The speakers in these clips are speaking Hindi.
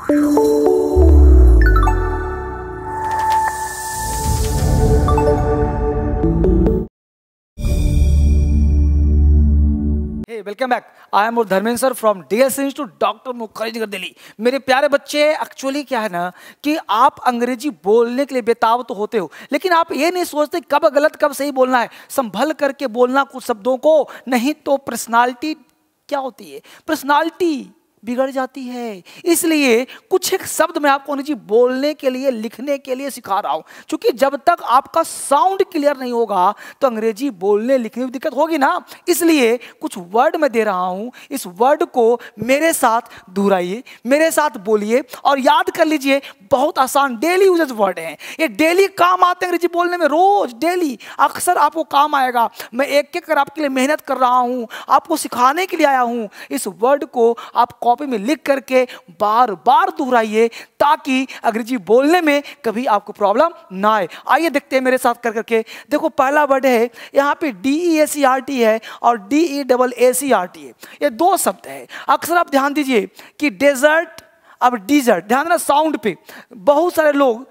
welcome back I am Dharmendra sir from D S two doctor Mukherjee Delhi मेरे प्यारे बच्चे एक्चुअली क्या है ना कि आप अंग्रेजी बोलने के लिए बेताब तो होते हो लेकिन आप ये नहीं सोचते कब गलत कब सही बोलना है संभल करके बोलना कुछ शब्दों को नहीं तो पर्सनालिटी क्या होती है पर्सनालिटी बिगड़ जाती है इसलिए कुछ एक शब्द मैं आपको जी बोलने के लिए लिखने के लिए सिखा रहा हूँ क्योंकि जब तक आपका साउंड क्लियर नहीं होगा तो अंग्रेजी बोलने लिखने में दिक्कत होगी ना इसलिए कुछ वर्ड मैं दे रहा हूँ इस वर्ड को मेरे साथ दोहराइए मेरे साथ बोलिए और याद कर लीजिए बहुत आसान डेली यूजेज वर्ड हैं ये डेली काम आते हैं अंग्रेजी बोलने में रोज डेली अक्सर आपको काम आएगा मैं एक एक कर आपके लिए मेहनत कर रहा हूँ आपको सिखाने के लिए आया हूँ इस वर्ड को आप कॉपी में लिख करके बार बार दोहराइए ताकि अंग्रेजी बोलने में कभी आपको प्रॉब्लम ना आए आइए देखते हैं मेरे साथ कर करके देखो पहला वर्ड है यहाँ पे D E A C R T है और D E double A C R T है ये दो शब्द है अक्सर आप ध्यान दीजिए कि डेजर्ट अब डिजर्ट ध्यान देना साउंड पे बहुत सारे लोग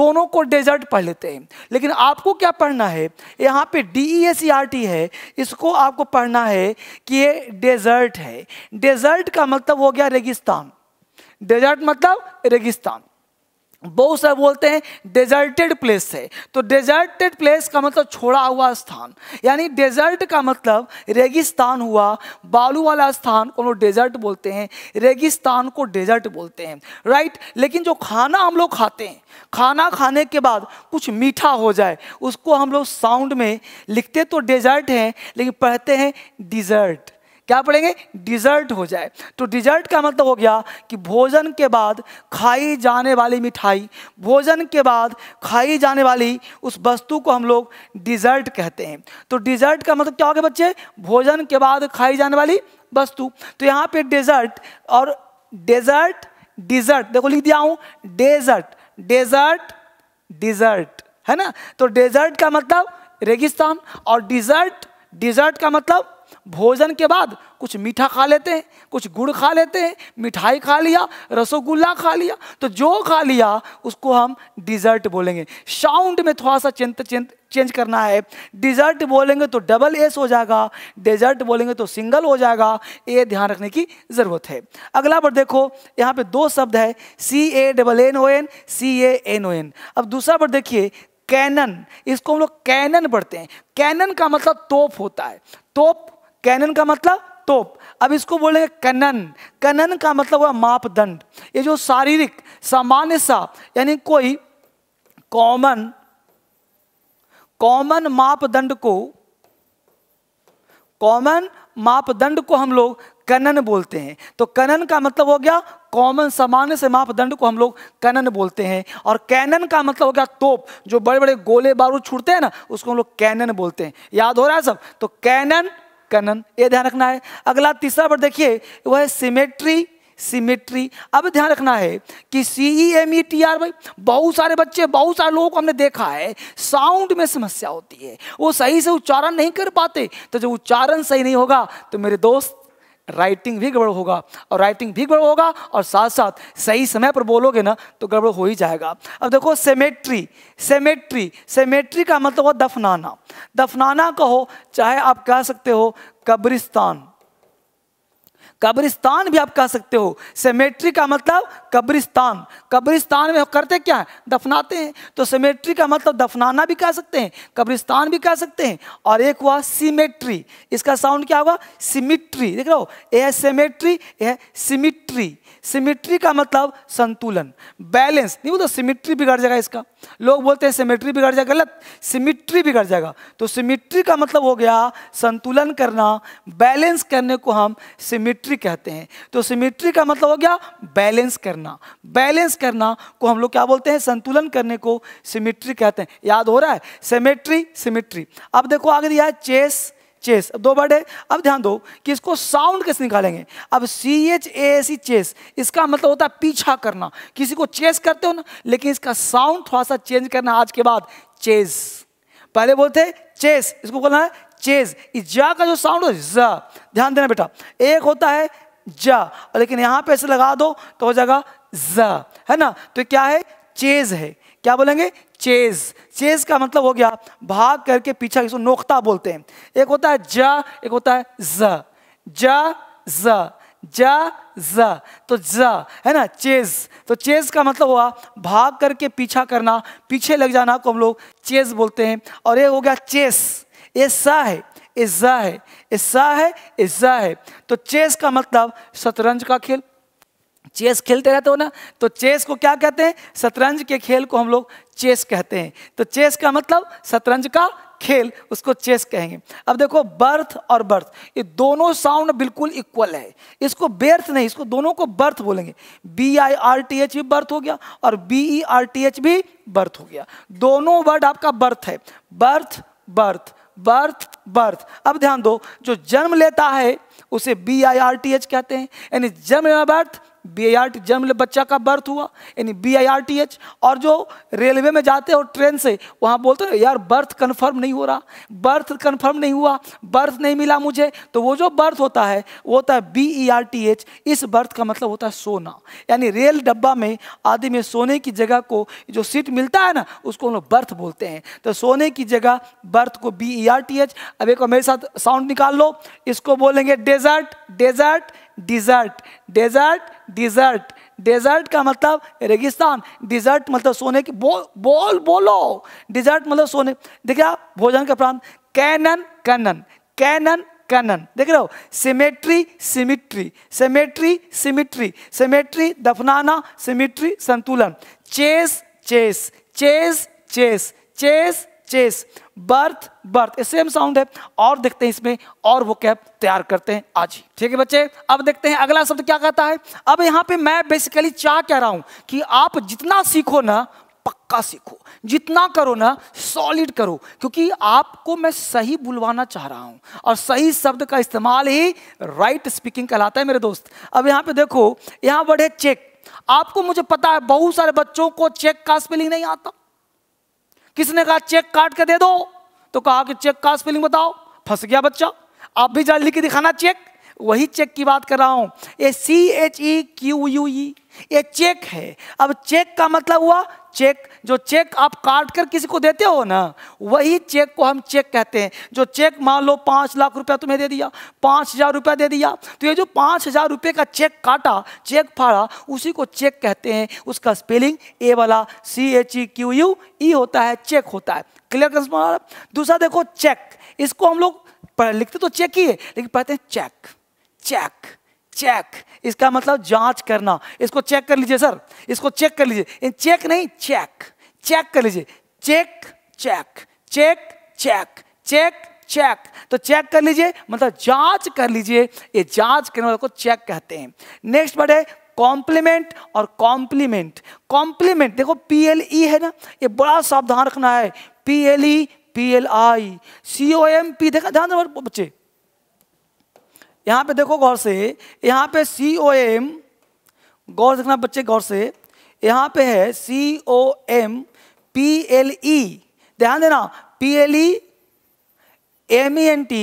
दोनों को डेजर्ट पढ़ लेते हैं लेकिन आपको क्या पढ़ना है यहाँ पे D E S E R T है इसको आपको पढ़ना है कि ये डेजर्ट है डेजर्ट का मतलब हो गया रेगिस्तान डेजर्ट मतलब रेगिस्तान बहुत सारे बोलते हैं डेजर्टेड प्लेस है तो डेजर्टेड प्लेस का मतलब छोड़ा हुआ स्थान यानी डेजर्ट का मतलब रेगिस्तान हुआ बालू वाला स्थान को लोग डेजर्ट बोलते हैं रेगिस्तान को डेजर्ट बोलते हैं राइट लेकिन जो खाना हम लोग खाते हैं खाना खाने के बाद कुछ मीठा हो जाए उसको हम लोग साउंड में लिखते तो डेजर्ट हैं लेकिन पढ़ते हैं डिजर्ट क्या पढ़ेंगे डिजर्ट हो जाए तो डिजर्ट का मतलब हो गया कि भोजन के बाद खाई जाने वाली मिठाई भोजन के बाद खाई जाने वाली उस वस्तु को हम लोग डिजर्ट कहते हैं तो डिजर्ट का मतलब क्या हो गया बच्चे भोजन के बाद खाई जाने वाली वस्तु तो यहाँ पे डेजर्ट और डेजर्ट डिजर्ट देखो लिख दिया हूँ डेजर्ट डेजर्ट डिजर्ट है ना तो डेजर्ट का मतलब रेगिस्तान और डिजर्ट डिजर्ट का मतलब भोजन के बाद कुछ मीठा खा लेते हैं कुछ गुड़ खा लेते हैं मिठाई खा लिया रसोगुल्ला खा लिया तो जो खा लिया उसको हम डिज़र्ट बोलेंगे साउंड में थोड़ा सा चिंत चिंत चेंज करना है डिज़र्ट बोलेंगे तो डबल एस हो जाएगा डेजर्ट बोलेंगे तो सिंगल हो जाएगा ये ध्यान रखने की ज़रूरत है अगला पर देखो यहाँ पे दो शब्द है C A double N O N C A N O N अब दूसरा पर देखिए कैनन इसको हम लोग कैनन पढ़ते हैं कैनन का मतलब तोप होता है तोप कैनन का मतलब तोप अब इसको बोले कनन कनन का मतलब हुआ मापदंड ये जो शारीरिक सामान्य सा यानी कोई कॉमन कॉमन मापदंड को कॉमन मापदंड को हम लोग कनन बोलते हैं तो कनन का मतलब हो गया कॉमन सामान्य से मापदंड को हम लोग कनन बोलते हैं और कैनन का मतलब हो गया तोप जो बड़े बड़े गोले बारूद छूटते हैं ना उसको हम लोग कैनन बोलते हैं याद हो रहा है सब तो कैनन कनन ये ध्यान रखना है अगला तीसरा वर्ड देखिए वह है सिमेट्री सिमेट्री अब ध्यान रखना है कि C E M E T R भाई बहुत सारे बच्चे बहुत सारे लोगों को हमने देखा है साउंड में समस्या होती है वो सही से उच्चारण नहीं कर पाते तो जब उच्चारण सही नहीं होगा तो मेरे दोस्त राइटिंग भी गड़बड़ होगा और राइटिंग भी गड़बड़ होगा और साथ साथ सही समय पर बोलोगे ना तो गड़बड़ हो ही जाएगा अब देखो सेमेट्री सेमेट्री सेमेट्री का मतलब हो दफनाना दफनाना कहो चाहे आप कह सकते हो कब्रिस्तान कब्रिस्तान भी आप कह सकते हो सेमेट्री का मतलब कब्रिस्तान कब्रिस्तान में करते क्या है दफनाते हैं तो सेमेट्री का मतलब दफनाना भी कह सकते हैं कब्रिस्तान भी कह सकते हैं और एक हुआ सीमेट्री इसका साउंड क्या हुआ सिमिट्री देख रहे हो यह सेमेट्री यह है सिमिट्री सिमिट्री का मतलब संतुलन बैलेंस नहीं बोलते तो सिमिट्री बिगड़ जाएगा इसका लोग बोलते हैं सिमिट्री बिगड़ जाएगा गलत सिमिट्री बिगड़ जाएगा तो सिमिट्री का मतलब हो गया संतुलन करना बैलेंस करने को हम सिमिट्री सिमेट्री कहते हैं तो सिमेट्री का मतलब हो गया बैलेंस करना बैलेंस करना को हम लोग क्या बोलते हैं संतुलन करने को सिमेट्री कहते हैं याद हो रहा है सिमेट्री सिमेट्री अब देखो आगे दिया है चेस चेस अब दो बर्ड है अब ध्यान दो कि इसको साउंड कैसे निकालेंगे अब C H A S E chase इसका मतलब होता है पीछा करना किसी को चेस करते हो ना लेकिन इसका साउंड थोड़ा सा चेंज करना आज के बाद चेस पहले बोलते चेस इसको बोलना है चेज जा का जो साउंड है जा ध्यान देना बेटा एक होता है जा लेकिन यहाँ पे ऐसे लगा दो तो हो जाएगा जा है ना तो क्या है चेज है क्या बोलेंगे चेज चेज का मतलब हो गया भाग करके पीछा इसको नोकता बोलते हैं एक होता है जा एक होता है जा जा जा जा जा तो जा है ना चेज तो चेज का मतलब हुआ भाग करके पीछा करना पीछे लग जाना को हम लोग चेज बोलते हैं और ये हो गया चेस ऐसा है ऐसा है ऐसा है ऐसा है तो चेस का मतलब शतरंज का खेल चेस खेलते रहते हो ना तो चेस को क्या कहते हैं शतरंज के खेल को हम लोग चेस कहते हैं तो चेस का मतलब शतरंज का खेल उसको चेस कहेंगे अब देखो बर्थ और बर्थ ये दोनों साउंड बिल्कुल इक्वल है इसको बेर्थ नहीं इसको दोनों को बर्थ बोलेंगे B I R T H भी बर्थ हो गया और B E R T H भी बर्थ हो गया दोनों वर्ड आपका बर्थ है बर्थ बर्थ बर्थ बर्थ अब ध्यान दो जो जन्म लेता है उसे B I R T H कहते हैं यानी जन्म birth B I R T जन्म बच्चा का बर्थ हुआ यानी B I R T H और जो रेलवे में जाते हो ट्रेन से वहाँ बोलते हो यार बर्थ कन्फर्म नहीं हो रहा बर्थ कन्फर्म नहीं हुआ बर्थ नहीं मिला मुझे तो वो जो बर्थ होता है वो होता है B E R T H इस बर्थ का मतलब होता है सोना यानी रेल डब्बा में आदि में सोने की जगह को जो सीट मिलता है ना उसको हम लोग बर्थ बोलते हैं तो सोने की जगह बर्थ को B E R T H अब एक मेरे साथ साउंड निकाल लो इसको बोलेंगे desert desert dessert desert dessert desert का मतलब रेगिस्तान डिजर्ट मतलब सोने की बोल बोल बोलो डिजर्ट मतलब सोने देखिए आप भोजन का प्रांत कैनन कनन कैनन कनन देख रहे हो cemetery symmetry cemetery symmetry cemetery दफनाना सिमिट्री संतुलन chase chase chase chase chase chase birth berth same sound है और देखते हैं इसमें और वो कैब तैयार करते हैं आज ही ठीक है बच्चे अब देखते हैं अगला शब्द क्या कहता है अब यहाँ पे मैं बेसिकली चाह कह रहा हूँ कि आप जितना सीखो ना पक्का सीखो जितना करो ना सॉलिड करो क्योंकि आपको मैं सही बुलवाना चाह रहा हूं और सही शब्द का इस्तेमाल ही राइट स्पीकिंग कहलाता है मेरे दोस्त अब यहां पे देखो यहां वर्ड है चेक आपको मुझे पता है बहुत सारे बच्चों को चेक का स्पेलिंग नहीं आता किसने कहा चेक काट के दे दो तो कहा कि चेक का स्पेलिंग बताओ फंस गया बच्चा आप भी जल्दी लिख के दिखाना चेक वही चेक की बात कर रहा हूं ये C H E Q U E ये चेक है अब चेक का मतलब हुआ चेक जो चेक आप काट कर किसी को देते हो ना वही चेक को हम चेक कहते हैं जो चेक मान लो पांच लाख रुपया तुम्हें दे दिया पांच हज़ार रुपया दे दिया तो ये जो पांच हज़ार रुपये का चेक काटा चेक फाड़ा उसी को चेक कहते हैं उसका स्पेलिंग ए वाला C H E Q U E होता है चेक होता है क्लियर कर दूसरा देखो चेक इसको हम लोग लिखते तो चेक ही है लेकिन पढ़ते हैं चेक चेक चेक इसका मतलब जांच करना इसको चेक कर लीजिए सर इसको चेक कर लीजिए चेक नहीं चेक चेक कर लीजिए check check check check check check तो चेक कर लीजिए मतलब जांच कर लीजिए ये जांच करने वाले को चेक कहते हैं नेक्स्ट वर्ड है कॉम्प्लीमेंट और कॉम्प्लीमेंट कॉम्प्लीमेंट देखो पी एल ई है ना ये बड़ा सावधान रखना है P L E P L I C O M P देखा ध्यान बच्चे यहाँ पे देखो गौर से यहाँ पे सी ओ एम गौर देखना बच्चे गौर से यहाँ पे है C O M P L E ध्यान देना P L E M E N T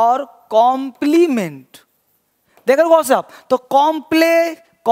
और कॉम्प्लीमेंट देख देखो गौर से आप तो कॉम्प्ले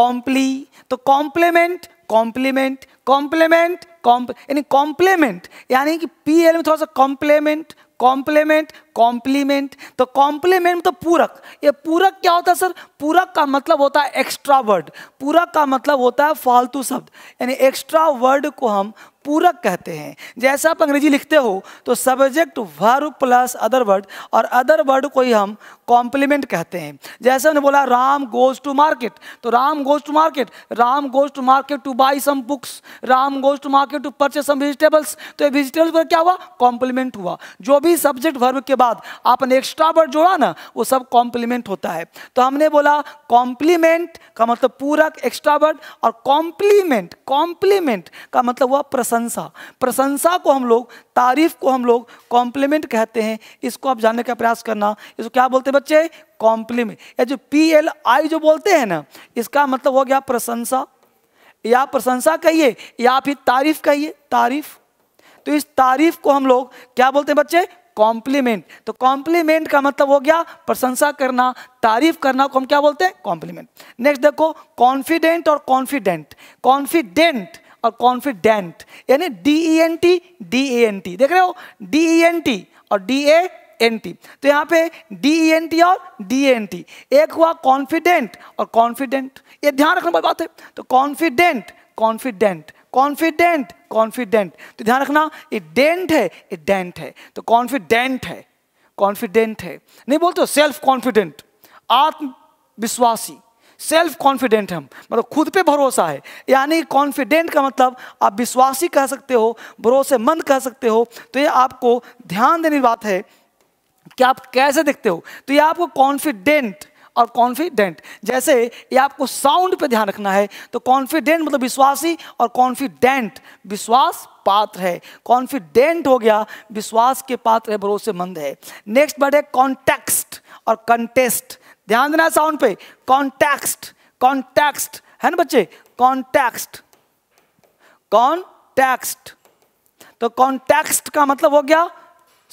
कॉम्प्ली तो कॉम्प्लीमेंट कॉम्प्लीमेंट कॉम्प्लीमेंट कॉम्प यानी कॉम्प्लीमेंट यानी कि पी एल में थोड़ा सा कॉम्प्लीमेंट कॉम्प्लीमेंट कॉम्प्लीमेंट तो कॉम्प्लीमेंट तो पूरक ये पूरक क्या होता है सर पूरक का मतलब होता है एक्स्ट्रा वर्ड पूरक का मतलब होता है फालतू शब्द यानी एक्स्ट्रा वर्ड को हम पूरक कहते हैं जैसा आप अंग्रेजी लिखते हो तो subject verb plus other word और अदर वर्ड को ही हम कॉम्प्लीमेंट कहते हैं जैसे हमने बोला राम गोज टू मार्केट तो Ram goes to market Ram goes to market to buy some books Ram goes to market to purchase some vegetables तो वेजिटेबल्स पर क्या हुआ कॉम्प्लीमेंट हुआ जो भी सब्जेक्ट वर्ब के बाद आपने एक्स्ट्रा वर्ड जोड़ा ना वो सब कॉम्प्लीमेंट होता है तो हमने बोला कॉम्प्लीमेंट का मतलब पूरक एक्स्ट्रा वर्ड और कॉम्प्लीमेंट कॉम्प्लीमेंट का मतलब हुआ प्रसन्न प्रशंसा प्रशंसा को हम लोग तारीफ को हम लोग कॉम्प्लीमेंट कहते हैं इसको आप जानने का प्रयास करना इसको क्या बोलते हैं बच्चे कॉम्प्लीमेंट या जो पी एल आई जो बोलते हैं ना इसका मतलब हो गया प्रशंसा या प्रशंसा कहिए या फिर तारीफ कहिए तारीफ तो इस तारीफ को हम लोग क्या बोलते हैं बच्चे कॉम्प्लीमेंट तो कॉम्प्लीमेंट का मतलब हो गया प्रशंसा करना तारीफ करना को हम क्या बोलते हैं कॉम्प्लीमेंट नेक्स्ट देखो कॉन्फिडेंट और कॉन्फिडेंट कॉन्फिडेंट और कॉन्फिडेंट यानी D E N T D A N T देख रहे हो डी ई एन टी और डी ए एन टी तो यहाँ पे डी ई एन टी और डी एन टी एक हुआ कॉन्फिडेंट और कॉन्फिडेंट ये ध्यान रखने वाली बात है तो कॉन्फिडेंट कॉन्फिडेंट कॉन्फिडेंट कॉन्फिडेंट तो ध्यान रखना ये डेंट है ये डेंट है तो कॉन्फिडेंट है कॉन्फिडेंट है नहीं बोलते सेल्फ कॉन्फिडेंट आत्मविश्वासी सेल्फ कॉन्फिडेंट हम मतलब खुद पे भरोसा है यानी कॉन्फिडेंट का मतलब आप विश्वासी कह सकते हो भरोसेमंद कह सकते हो तो ये आपको ध्यान देने की बात है कि आप कैसे देखते हो तो ये आपको कॉन्फिडेंट और कॉन्फिडेंट जैसे ये आपको साउंड पे ध्यान रखना है तो कॉन्फिडेंट मतलब विश्वासी और कॉन्फिडेंट विश्वास पात्र है कॉन्फिडेंट हो गया विश्वास के पात्र है भरोसेमंद है नेक्स्ट बर्ड है कॉन्टेक्स्ट और कंटेस्ट ध्यान देना साउंड पे कॉन्टेक्स्ट कॉन्टेक्स्ट है ना बच्चे कॉन्टेक्स्ट कॉन्टेक्स्ट तो कॉन्टेक्स्ट का मतलब हो गया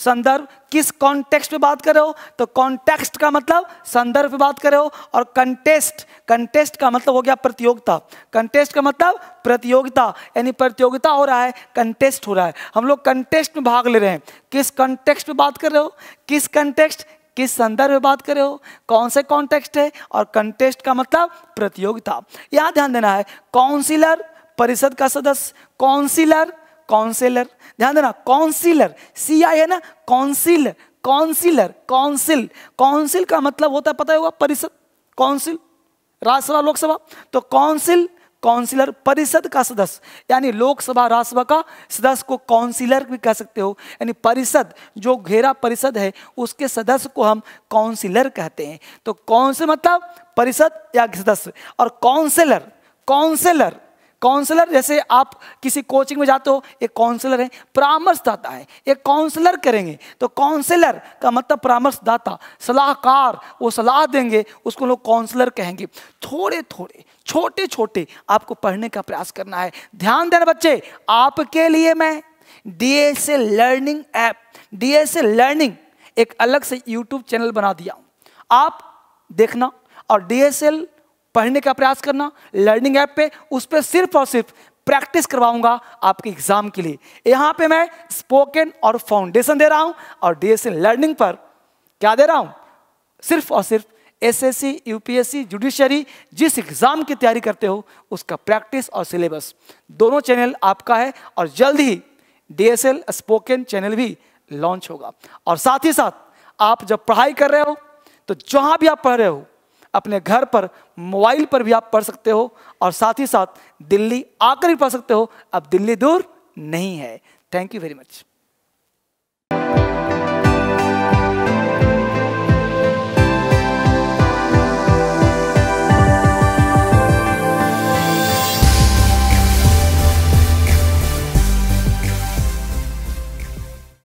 संदर्भ किस कॉन्टेक्स्ट में बात कर रहे हो तो कॉन्टेक्स्ट का मतलब संदर्भ में बात कर रहे हो और कंटेस्ट कंटेस्ट का मतलब हो गया प्रतियोगिता कंटेस्ट का मतलब प्रतियोगिता यानी प्रतियोगिता हो रहा है कंटेस्ट हो रहा है हम लोग कंटेस्ट में भाग ले रहे हैं किस कंटेक्स्ट में बात कर रहे हो किस कंटेक्स्ट किस संदर्भ में बात कर रहे हो कौन से कॉन्टेक्स्ट है और कंटेस्ट का मतलब प्रतियोगिता यहां ध्यान देना है काउंसिलर परिषद का सदस्य काउंसिलर काउंसिलर ध्यान देना काउंसिलर सी आई है ना काउंसिल काउंसिलर काउंसिल काउंसिल का मतलब होता है पता होगा परिषद काउंसिल राज्यसभा लोकसभा तो काउंसिल काउंसिलर परिषद का सदस्य यानी लोकसभा राज्यसभा का सदस्य को काउंसिलर भी कह सकते हो यानी परिषद जो घेरा परिषद है उसके सदस्य को हम काउंसिलर कहते हैं तो कौन से मतलब परिषद या सदस्य और काउंसिलर काउंसिलर काउंसलर जैसे आप किसी कोचिंग में जाते हो एक काउंसलर है परामर्शदाता है एक काउंसलर करेंगे तो काउंसलर का मतलब परामर्शदाता सलाहकार वो सलाह देंगे उसको लोग काउंसलर कहेंगे थोड़े थोड़े छोटे छोटे आपको पढ़ने का प्रयास करना है ध्यान देना बच्चे आपके लिए मैं DSA learning app DSA learning एक अलग से यूट्यूब चैनल बना दिया हूं आप देखना और डीएसएल पढ़ने का प्रयास करना लर्निंग ऐप पे उस पर सिर्फ और सिर्फ प्रैक्टिस करवाऊंगा आपके एग्जाम के लिए यहां पे मैं स्पोकन और फाउंडेशन दे रहा हूं और डीएससी लर्निंग पर क्या दे रहा हूं सिर्फ और सिर्फ एसएससी, यूपीएससी, जुडिशरी जिस एग्जाम की तैयारी करते हो उसका प्रैक्टिस और सिलेबस दोनों चैनल आपका है और जल्द ही डीएसएल स्पोकन चैनल भी लॉन्च होगा और साथ ही साथ आप जब पढ़ाई कर रहे हो तो जहां भी आप पढ़ रहे हो अपने घर पर मोबाइल पर भी आप पढ़ सकते हो और साथ ही साथ दिल्ली आकर भी पढ़ सकते हो अब दिल्ली दूर नहीं है थैंक यू वेरी मच